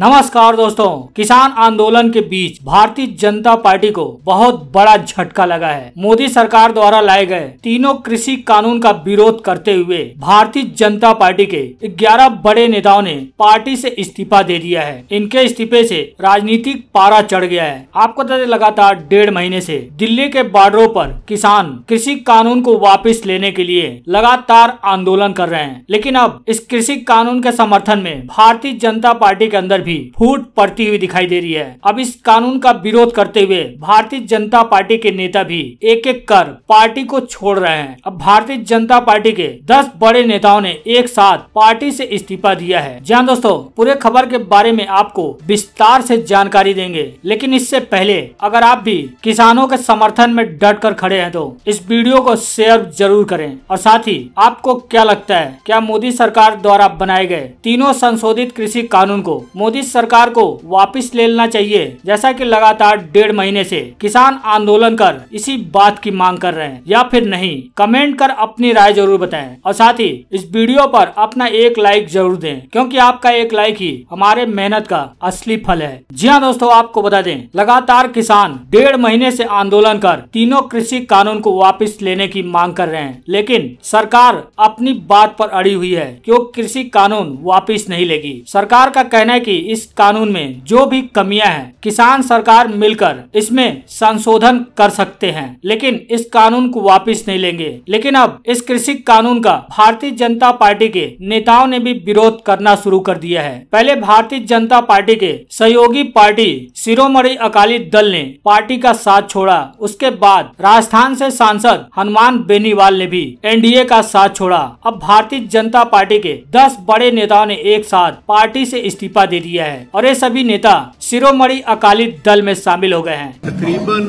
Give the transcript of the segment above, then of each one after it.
नमस्कार दोस्तों किसान आंदोलन के बीच भारतीय जनता पार्टी को बहुत बड़ा झटका लगा है मोदी सरकार द्वारा लाए गए तीनों कृषि कानून का विरोध करते हुए भारतीय जनता पार्टी के 11 बड़े नेताओं ने पार्टी से इस्तीफा दे दिया है इनके इस्तीफे से राजनीतिक पारा चढ़ गया है आपको बता लगातार डेढ़ महीने से दिल्ली के बॉर्डरों पर किसान कृषि कानून को वापिस लेने के लिए लगातार आंदोलन कर रहे हैं लेकिन अब इस कृषि कानून के समर्थन में भारतीय जनता पार्टी के अंदर भी फूट पड़ती हुई दिखाई दे रही है अब इस कानून का विरोध करते हुए भारतीय जनता पार्टी के नेता भी एक एक कर पार्टी को छोड़ रहे हैं अब भारतीय जनता पार्टी के दस बड़े नेताओं ने एक साथ पार्टी से इस्तीफा दिया है जहाँ दोस्तों पूरे खबर के बारे में आपको विस्तार से जानकारी देंगे लेकिन इससे पहले अगर आप भी किसानों के समर्थन में डट कर खड़े हैं तो इस वीडियो को शेयर जरूर करें और साथ ही आपको क्या लगता है क्या मोदी सरकार द्वारा बनाए गए तीनों संशोधित कृषि कानून को मोदी मोदी सरकार को वापस ले लेना चाहिए जैसा कि लगातार डेढ़ महीने से किसान आंदोलन कर इसी बात की मांग कर रहे हैं या फिर नहीं कमेंट कर अपनी राय जरूर बताएं और साथ ही इस वीडियो पर अपना एक लाइक जरूर दें क्योंकि आपका एक लाइक ही हमारे मेहनत का असली फल है जी हाँ दोस्तों आपको बता दें लगातार किसान डेढ़ महीने ऐसी आंदोलन कर तीनों कृषि कानून को वापिस लेने की मांग कर रहे हैं लेकिन सरकार अपनी बात आरोप अड़ी हुई है क्यों कृषि कानून वापिस नहीं लेगी सरकार का कहना है कि इस कानून में जो भी कमियां हैं किसान सरकार मिलकर इसमें संशोधन कर सकते हैं लेकिन इस कानून को वापस नहीं लेंगे लेकिन अब इस कृषि कानून का भारतीय जनता पार्टी के नेताओं ने भी विरोध करना शुरू कर दिया है पहले भारतीय जनता पार्टी के सहयोगी पार्टी शिरोमणि अकाली दल ने पार्टी का साथ छोड़ा उसके बाद राजस्थान से सांसद हनुमान बेनीवाल ने भी एनडीए का साथ छोड़ा अब भारतीय जनता पार्टी के दस बड़े नेताओं ने एक साथ पार्टी से इस्तीफा दे दिया किया है और ये सभी नेता शिरोमणि अकाली दल में शामिल हो गए हैं तकरीबन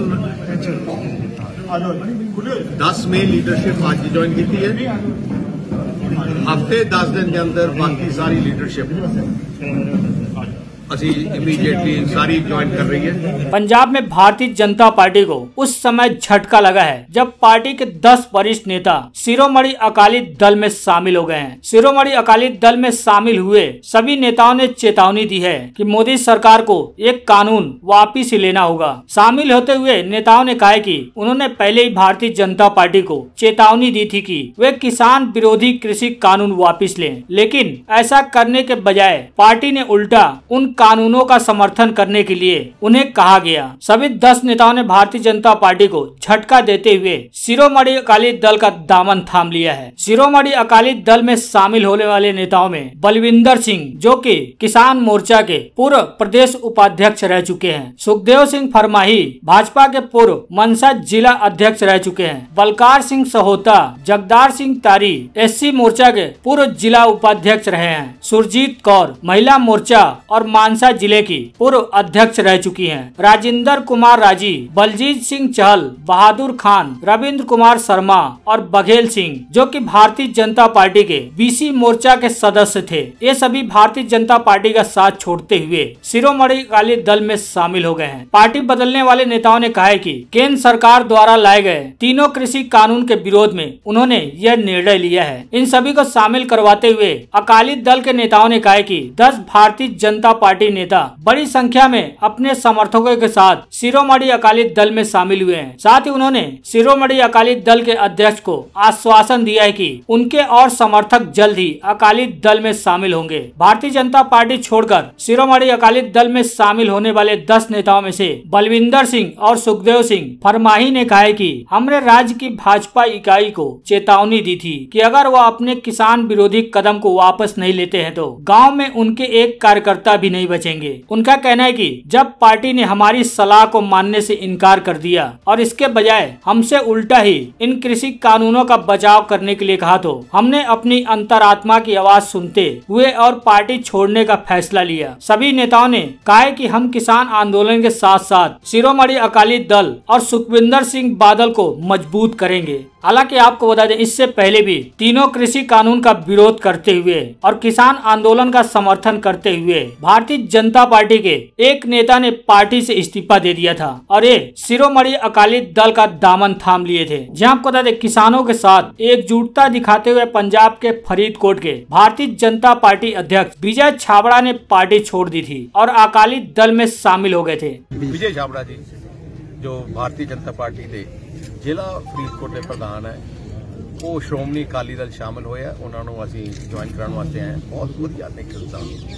दस में लीडरशिप आज ज्वाइन की हफ्ते दस दिन के अंदर बाकी सारी लीडरशिप ज्वाइन कर रही है पंजाब में भारतीय जनता पार्टी को उस समय झटका लगा है जब पार्टी के 10 वरिष्ठ नेता शिरोमणि अकाली दल में शामिल हो गए हैं शिरोमणि अकाली दल में शामिल हुए सभी नेताओं ने चेतावनी दी है कि मोदी सरकार को एक कानून वापिस लेना होगा शामिल होते हुए नेताओं ने कहा कि उन्होंने पहले ही भारतीय जनता पार्टी को चेतावनी दी थी कि वे किसान विरोधी कृषि कानून वापिस लें लेकिन ऐसा करने के बजाय पार्टी ने उल्टा उन कानूनों का समर्थन करने के लिए उन्हें कहा गया सभी दस नेताओं ने भारतीय जनता पार्टी को झटका देते हुए शिरोमणि अकाली दल का दामन थाम लिया है शिरोमणि अकाली दल में शामिल होने वाले नेताओं में बलविंदर सिंह जो कि किसान मोर्चा के पूर्व प्रदेश उपाध्यक्ष रह चुके हैं सुखदेव सिंह फरमाही भाजपा के पूर्व मनसा जिला अध्यक्ष रह चुके हैं बलकार सिंह सहोता जगदार सिंह तारी एस मोर्चा के पूर्व जिला उपाध्यक्ष रहे हैं सुरजीत कौर महिला मोर्चा और मान मानसा जिले की पूर्व अध्यक्ष रह चुकी हैं। राजेंद्र कुमार राजी बलजीत सिंह चहल बहादुर खान रविंद्र कुमार शर्मा और बघेल सिंह जो कि भारतीय जनता पार्टी के बीसी मोर्चा के सदस्य थे ये सभी भारतीय जनता पार्टी का साथ छोड़ते हुए शिरोमणि अकाली दल में शामिल हो गए हैं पार्टी बदलने वाले नेताओं ने कहा है केंद्र सरकार द्वारा लाए गए तीनों कृषि कानून के विरोध में उन्होंने यह निर्णय लिया है इन सभी को शामिल करवाते हुए अकाली दल के नेताओं ने कहा कि दस भारतीय जनता पार्टी पार्टी नेता बड़ी संख्या में अपने समर्थकों के साथ शिरोमणि अकाली दल में शामिल हुए हैं साथ ही उन्होंने शिरोमणि अकाली दल के अध्यक्ष को आश्वासन दिया है कि उनके और समर्थक जल्द ही अकाली दल में शामिल होंगे भारतीय जनता पार्टी छोड़कर शिरोमणि अकाली दल में शामिल होने वाले दस नेताओं में से बलविंदर सिंह और सुखदेव सिंह फरमाही ने कहा है कि हमने राज्य की भाजपा इकाई को चेतावनी दी थी कि अगर वह अपने किसान विरोधी कदम को वापस नहीं लेते हैं तो गांव में उनके एक कार्यकर्ता भी नहीं बचेंगे उनका कहना है कि जब पार्टी ने हमारी सलाह को मानने से इनकार कर दिया और इसके बजाय हमसे उल्टा ही इन कृषि कानूनों का बचाव करने के लिए कहा तो हमने अपनी अंतरात्मा की आवाज सुनते हुए और पार्टी छोड़ने का फैसला लिया सभी नेताओं ने कहा कि हम किसान आंदोलन के साथ साथ शिरोमणि अकाली दल और सुखविंदर सिंह बादल को मजबूत करेंगे हालांकि आपको बता दें इससे पहले भी तीनों कृषि कानून का विरोध करते हुए और किसान आंदोलन का समर्थन करते हुए भारतीय जनता पार्टी के एक नेता ने पार्टी से इस्तीफा दे दिया था और ये शिरोमणि अकाली दल का दामन थाम लिए थे जहां आपको बता दें किसानों के साथ एकजुटता दिखाते हुए पंजाब के फरीदकोट के भारतीय जनता पार्टी अध्यक्ष विजय छाबड़ा ने पार्टी छोड़ दी थी और अकाली दल में शामिल हो गए थे विजय छाबड़ा जी जो भारतीय जनता पार्टी के जिला फरीदकोट के प्रधान है ਉਹ ਸ਼੍ਰੋਮਣੀ ਅਕਾਲੀ ਦਲ ਸ਼ਾਮਲ ਹੋਇਆ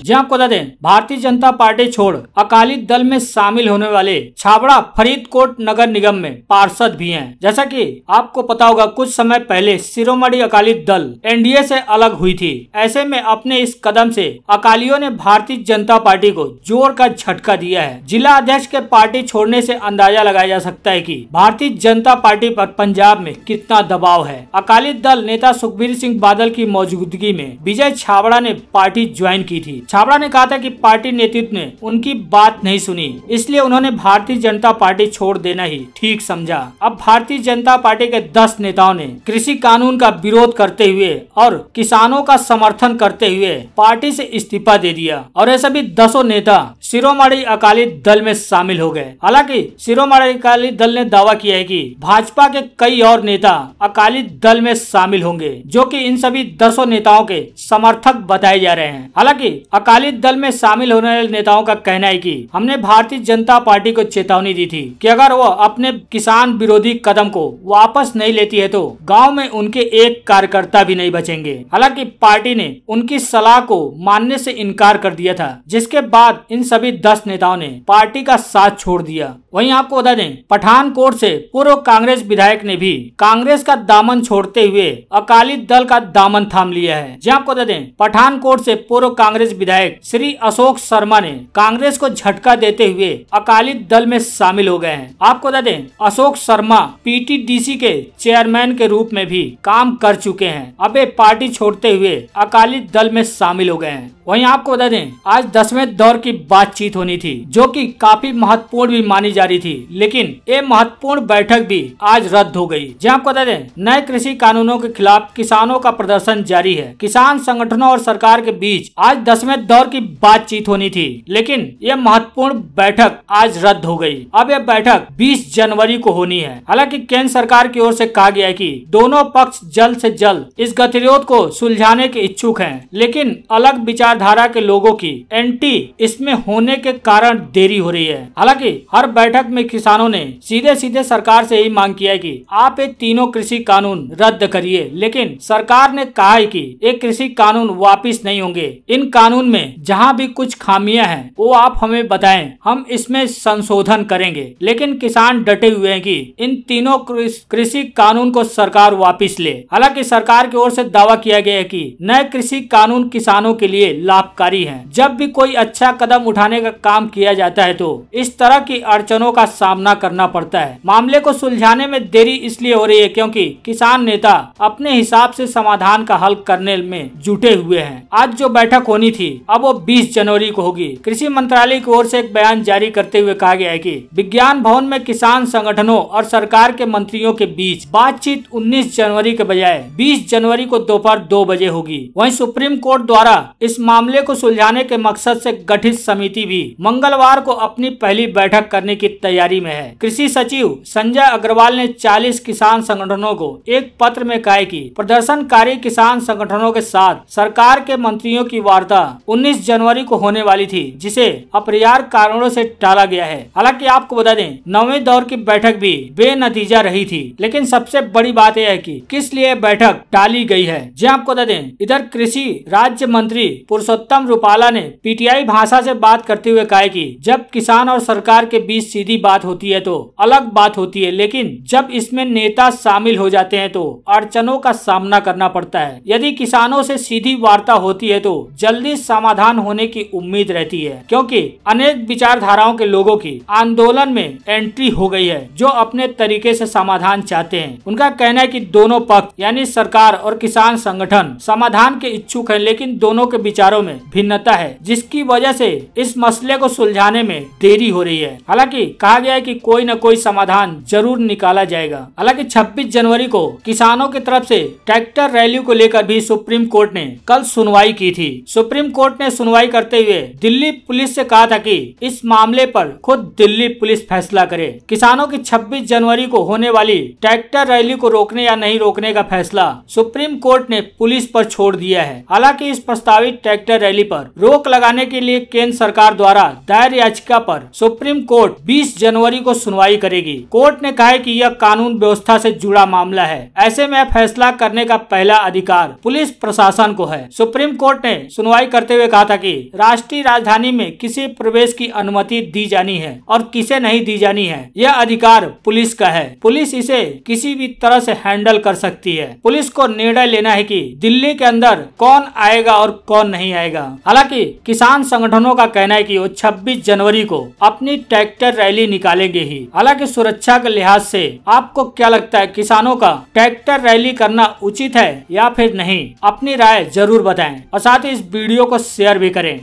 जी आपको बता दें भारतीय जनता पार्टी छोड़ अकाली दल में शामिल होने वाले छाबड़ा फरीदकोट नगर निगम में पार्षद भी हैं जैसा कि आपको पता होगा कुछ समय पहले सिरोमणि अकाली दल एनडीए से अलग हुई थी ऐसे में अपने इस कदम से अकालियों ने भारतीय जनता पार्टी को जोर का झटका दिया है जिला अध्यक्ष के पार्टी छोड़ने से अंदाजा लगाया जा सकता है की भारतीय जनता पार्टी आरोप पंजाब में कितना दबाव है अकाली दल नेता सुखबीर सिंह बादल की मौजूदगी में विजय छाबड़ा ने पार्टी ज्वाइन की थी छाबड़ा ने कहा था कि पार्टी नेतृत्व ने उनकी बात नहीं सुनी इसलिए उन्होंने भारतीय जनता पार्टी छोड़ देना ही ठीक समझा अब भारतीय जनता पार्टी के दस नेताओं ने कृषि कानून का विरोध करते हुए और किसानों का समर्थन करते हुए पार्टी से इस्तीफा दे दिया और ऐसा भी दसों नेता शिरोमणि अकाली दल में शामिल हो गए हालांकि शिरोमणि अकाली दल ने दावा किया है कि भाजपा के कई और नेता अकाली दल में शामिल होंगे जो कि इन सभी दसों नेताओं के समर्थक बताए जा रहे हैं हालांकि अकाली दल में शामिल होने वाले नेताओं का कहना है कि हमने भारतीय जनता पार्टी को चेतावनी दी थी कि अगर वो अपने किसान विरोधी कदम को वापस नहीं लेती है तो गाँव में उनके एक कार्यकर्ता भी नहीं बचेंगे हालांकि पार्टी ने उनकी सलाह को मानने ऐसी इनकार कर दिया था जिसके बाद इन सभी सभी दस नेताओं ने पार्टी का साथ छोड़ दिया वहीं आपको बता दें पठानकोट से पूर्व कांग्रेस विधायक ने भी कांग्रेस का दामन छोड़ते हुए अकाली दल का दामन थाम लिया है जी आपको बता दें पठानकोट से पूर्व कांग्रेस विधायक श्री अशोक शर्मा ने कांग्रेस को झटका देते हुए अकाली दल में शामिल हो गए हैं आपको बता दें अशोक शर्मा पीटीडीसी के चेयरमैन के रूप में भी काम कर चुके हैं अब ये पार्टी छोड़ते हुए अकाली दल में शामिल हो गए हैं वहीं आपको बता दें आज दसवें दौर की बात बातचीत होनी थी जो कि काफी महत्वपूर्ण भी मानी जा रही थी लेकिन ये महत्वपूर्ण बैठक भी आज रद्द हो गई जहां आपको बता दें नए कृषि कानूनों के खिलाफ किसानों का प्रदर्शन जारी है किसान संगठनों और सरकार के बीच आज दसवें दौर की बातचीत होनी थी लेकिन यह महत्वपूर्ण बैठक आज रद्द हो गई अब यह बैठक 20 जनवरी को होनी है हालांकि केंद्र सरकार की ओर से कहा गया है कि दोनों पक्ष जल्द से जल्द इस गतिरोध को सुलझाने के इच्छुक हैं लेकिन अलग विचारधारा के लोगों की एंटी इसमें होने होने के कारण देरी हो रही है हालांकि हर बैठक में किसानों ने सीधे सीधे सरकार से यही मांग किया है कि आप ये तीनों कृषि कानून रद्द करिए लेकिन सरकार ने कहा है कि ये कृषि कानून वापिस नहीं होंगे इन कानून में जहाँ भी कुछ खामियां हैं वो आप हमें बताएं हम इसमें संशोधन करेंगे लेकिन किसान डटे हुए हैं कि इन तीनों कृषि कानून को सरकार वापिस ले हालांकि सरकार की ओर से दावा किया गया है कि नए कृषि कानून किसानों के लिए लाभकारी है जब भी कोई अच्छा कदम उठा समझाने का काम किया जाता है तो इस तरह की अड़चनों का सामना करना पड़ता है मामले को सुलझाने में देरी इसलिए हो रही है क्योंकि किसान नेता अपने हिसाब से समाधान का हल करने में जुटे हुए हैं आज जो बैठक होनी थी अब वो 20 जनवरी को होगी कृषि मंत्रालय की ओर से एक बयान जारी करते हुए कहा गया है की विज्ञान भवन में किसान संगठनों और सरकार के मंत्रियों के बीच बातचीत उन्नीस जनवरी के बजाय बीस जनवरी को दोपहर दो बजे होगी वही सुप्रीम कोर्ट द्वारा इस मामले को सुलझाने के मकसद ऐसी गठित समिति समिति भी मंगलवार को अपनी पहली बैठक करने की तैयारी में है कृषि सचिव संजय अग्रवाल ने 40 किसान संगठनों को एक पत्र में कहा कि प्रदर्शनकारी किसान संगठनों के साथ सरकार के मंत्रियों की वार्ता 19 जनवरी को होने वाली थी जिसे अपरियार कारणों से टाला गया है हालांकि आपको बता दें नवे दौर की बैठक भी बेनतीजा रही थी लेकिन सबसे बड़ी बात यह है कि किस लिए बैठक टाली गयी है जी हाँ, आपको बता दें इधर कृषि राज्य मंत्री पुरुषोत्तम रूपाला ने पीटीआई भाषा से बात बात करते हुए कहा कि जब किसान और सरकार के बीच सीधी बात होती है तो अलग बात होती है लेकिन जब इसमें नेता शामिल हो जाते हैं तो अड़चनों का सामना करना पड़ता है यदि किसानों से सीधी वार्ता होती है तो जल्दी समाधान होने की उम्मीद रहती है क्योंकि अनेक विचारधाराओं के लोगों की आंदोलन में एंट्री हो गई है जो अपने तरीके से समाधान चाहते हैं उनका कहना है कि दोनों पक्ष यानी सरकार और किसान संगठन समाधान के इच्छुक हैं लेकिन दोनों के विचारों में भिन्नता है जिसकी वजह से इस इस मसले को सुलझाने में देरी हो रही है हालांकि कहा गया है कि कोई न कोई समाधान जरूर निकाला जाएगा हालांकि 26 जनवरी को किसानों की तरफ से ट्रैक्टर रैली को लेकर भी सुप्रीम कोर्ट ने कल सुनवाई की थी सुप्रीम कोर्ट ने सुनवाई करते हुए दिल्ली पुलिस से कहा था कि इस मामले पर खुद दिल्ली पुलिस फैसला करे किसानों की छब्बीस जनवरी को होने वाली ट्रैक्टर रैली को रोकने या नहीं रोकने का फैसला सुप्रीम कोर्ट ने पुलिस पर छोड़ दिया है हालांकि इस प्रस्तावित ट्रैक्टर रैली पर रोक लगाने के लिए केंद्र सरकार सरकार द्वारा दायर याचिका पर सुप्रीम कोर्ट 20 जनवरी को सुनवाई करेगी कोर्ट ने कहा है कि यह कानून व्यवस्था से जुड़ा मामला है ऐसे में फैसला करने का पहला अधिकार पुलिस प्रशासन को है सुप्रीम कोर्ट ने सुनवाई करते हुए कहा था की राष्ट्रीय राजधानी में किसी प्रवेश की अनुमति दी जानी है और किसे नहीं दी जानी है यह अधिकार पुलिस का है पुलिस इसे किसी भी तरह से हैंडल कर सकती है पुलिस को निर्णय लेना है कि दिल्ली के अंदर कौन आएगा और कौन नहीं आएगा हालांकि किसान संगठनों का कहना कहना है कि वो 26 जनवरी को अपनी ट्रैक्टर रैली निकालेंगे ही हालांकि सुरक्षा के लिहाज से आपको क्या लगता है किसानों का ट्रैक्टर रैली करना उचित है या फिर नहीं अपनी राय जरूर बताएं और साथ ही इस वीडियो को शेयर भी करें